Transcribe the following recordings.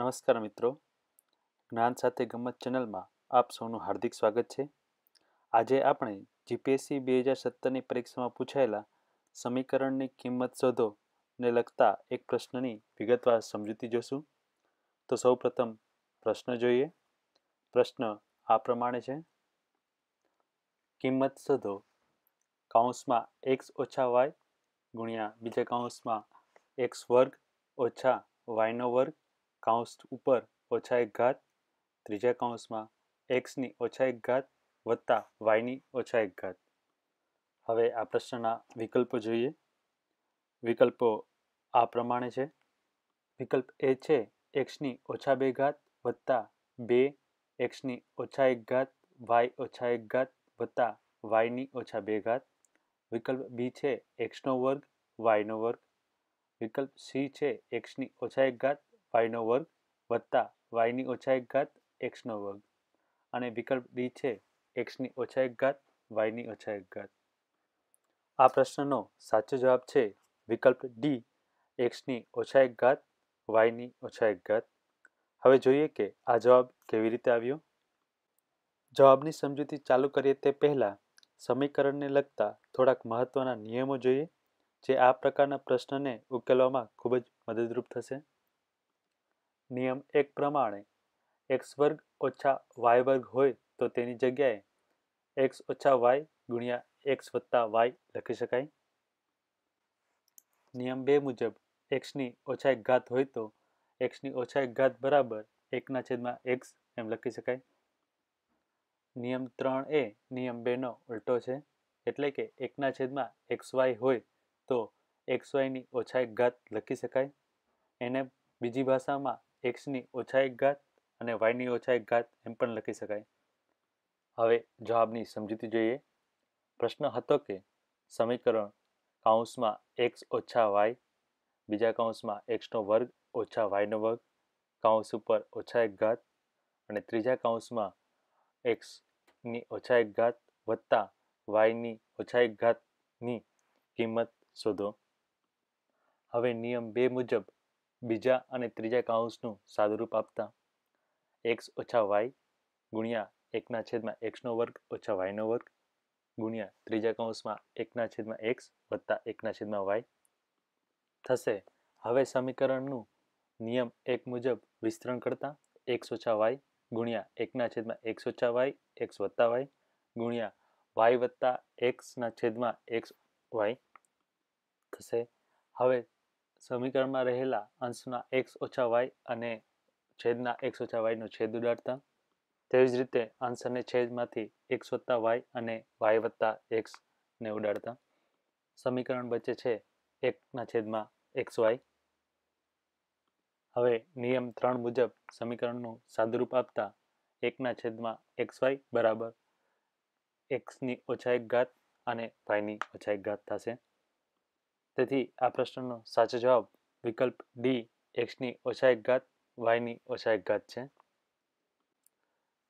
નમસ્કાર મિત્રો જ્ઞાન સાથે ગમત ચેનલમાં આપ સૌનું હાર્દિક સ્વાગત છે આજે આપણે જીપીએસસી બે હજાર સત્તરની પરીક્ષામાં પૂછાયેલા સમીકરણની કિંમત શોધોને લગતા એક પ્રશ્નની વિગતવાર સમજૂતી જોશું તો સૌ પ્રથમ પ્રશ્ન જોઈએ પ્રશ્ન આ પ્રમાણે છે કિંમત શોધો કાઉન્સમાં એક્સ ઓછા વાય ગુણ્યા બીજા કાઉન્સમાં એક્સ વર્ગ ઓછા વાયનો વર્ગ કાઉન્સ ઉપર ઓછા એક ઘાત ત્રીજા કાઉન્સમાં એક્સની ઓછા એક ઘાત વત્તા વાયની ઓછા એક ઘાત હવે આ પ્રશ્નના વિકલ્પો જોઈએ વિકલ્પો આ પ્રમાણે છે વિકલ્પ એ છે એક્સની ઓછા બે ઘાત વત્તા બે એક્સની ઓછા એક ઘાત વાય ઓછા એક ઘાત વત્તા વાયની ઓછા બે ઘાત વિકલ્પ બી છે એક્સનો વર્ગ વાયનો વર્ગ વિકલ્પ સી છે એક્સની ઓછા એક ઘાત વાયનો વર્ગ વત્તા વાયની ઓછા એક ઘાત એક્સનો વર્ગ અને વિકલ્પ ડી છે એક્સની ઓછા એક ઘાત વાયની ઓછા એક ઘાત આ પ્રશ્નનો સાચો જવાબ છે વિકલ્પ ડી એક્સની ઓછા એક ઘાત વાયની ઓછા એક ઘાત હવે જોઈએ કે આ જવાબ કેવી રીતે આવ્યો જવાબની સમજૂતી ચાલુ કરીએ તે પહેલાં સમીકરણને લગતા થોડાક મહત્ત્વના નિયમો જોઈએ જે આ પ્રકારના પ્રશ્નને ઉકેલવામાં ખૂબ જ મદદરૂપ થશે નિયમ એક પ્રમાણે એક્સ વર્ગ ઓછા વાય વર્ગ હોય તો તેની જગ્યાએ એક્સ ઓછા વાય ગુણ્યા એક્સ વત્તા વાય લખી શકાય નિયમ બે મુજબ એક્સની ઓછા એક ઘાત હોય તો એક્સની ઓછા એક ઘાત બરાબર એકના છેદમાં એક્સ એમ લખી શકાય નિયમ ત્રણ એ નિયમ બેનો ઉલટો છે એટલે કે એકના છેદમાં એક્સ વાય હોય તો એક્સ વાયની ઓછા એક ઘાત લખી શકાય એને બીજી ભાષામાં એક્સની ઓછા એક ઘાત અને વાયની ઓછા એક ઘાત એમ પણ લખી શકાય હવે જવાબની સમજૂતી જોઈએ પ્રશ્ન હતો કે સમીકરણ કાઉન્સમાં એક્સ ઓછા વાય બીજા કાઉન્સમાં એક્સનો વર્ગ ઓછા વાયનો વર્ગ કાઉન્સ ઉપર ઓછા એક ઘાત અને ત્રીજા કાઉન્સમાં એક્સની ઓછા એક ઘાત વત્તા વાયની ઓછા એક ઘાતની કિંમત શોધો હવે નિયમ બે મુજબ બીજા અને ત્રીજા કાઉન્સનું સાદુરૂપ આપતા એક્સ ઓછા વાય ગુણ્યા એકના છેદમાં એક્સનો વર્ગ ઓછા વાયનો વર્ગ ગુણ્યા ત્રીજા કૌંસમાં એકના છેદમાં એક્સ વત્તા એકના છેદમાં વાય થશે હવે સમીકરણનું નિયમ એક મુજબ વિસ્તરણ કરતાં એક્સ ઓછા વાય ગુણ્યા એકના છેદમાં એક્સ ઓછા વાય એક્સ વત્તા વાય ગુણ્યા વાય વત્તા એક્સના છેદમાં એક્સ વાય થશે હવે સમીકરણમાં રહેલા અંશના એક્સ ઓછા વાય અને છેદના એક્સ ઓછા વાયનો છેદ ઉડાડતા તેવી જ રીતે અંશ અને છેદમાંથી એક્સ વત્તા વાય અને વાય વત્તા એક્સને ઉડાડતા સમીકરણ વચ્ચે છે એકના છેદમાં એક્સ વાય હવે નિયમ ત્રણ મુજબ સમીકરણનું સાદુરૂપ આપતા એકના છેદમાં એક્સ વાય બરાબર એક્સની ઓછા એક ઘાત અને વાયની ઓછા એક ઘાત થશે તેથી આ પ્રશ્નનો સાચો જવાબ વિકલ્પ ડી એક્સની ઓછા એક ઘાત વાયની ઓછા એક ઘાત છે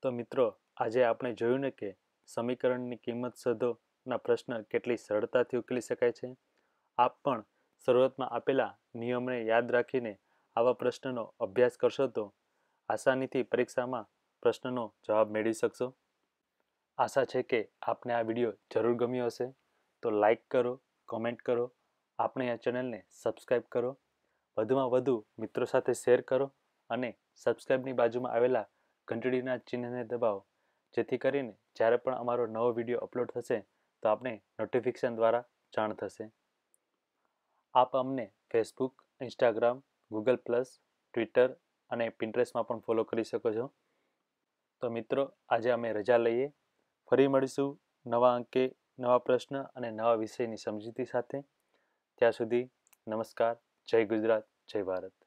તો મિત્રો આજે આપણે જોયું ને કે સમીકરણની કિંમત શોધોના પ્રશ્ન કેટલી સરળતાથી ઉકેલી શકાય છે આપ પણ શરૂઆતમાં આપેલા નિયમને યાદ રાખીને આવા પ્રશ્નનો અભ્યાસ કરશો તો આસાનીથી પરીક્ષામાં પ્રશ્નનો જવાબ મેળવી શકશો આશા છે કે આપને આ વિડીયો જરૂર ગમ્યો હશે તો લાઈક કરો કોમેન્ટ કરો આપણે આ ચેનલને સબસ્ક્રાઈબ કરો વધુમાં વધુ મિત્રો સાથે શેર કરો અને સબસ્ક્રાઈબની બાજુમાં આવેલા ઘંટડીના ચિહ્નને દબાવો જેથી કરીને જ્યારે પણ અમારો નવો વિડીયો અપલોડ થશે તો આપણે નોટિફિકેશન દ્વારા જાણ થશે આપ અમને Facebook Instagram Google plus Twitter અને પિન્ટરેસ્ટમાં પણ ફોલો કરી શકો છો તો મિત્રો આજે અમે રજા લઈએ ફરી મળીશું નવા અંકે નવા પ્રશ્ન અને નવા વિષયની સમજૂતી સાથે ત્યાં સુધી નમસ્કાર જય ગુજરાત જય ભારત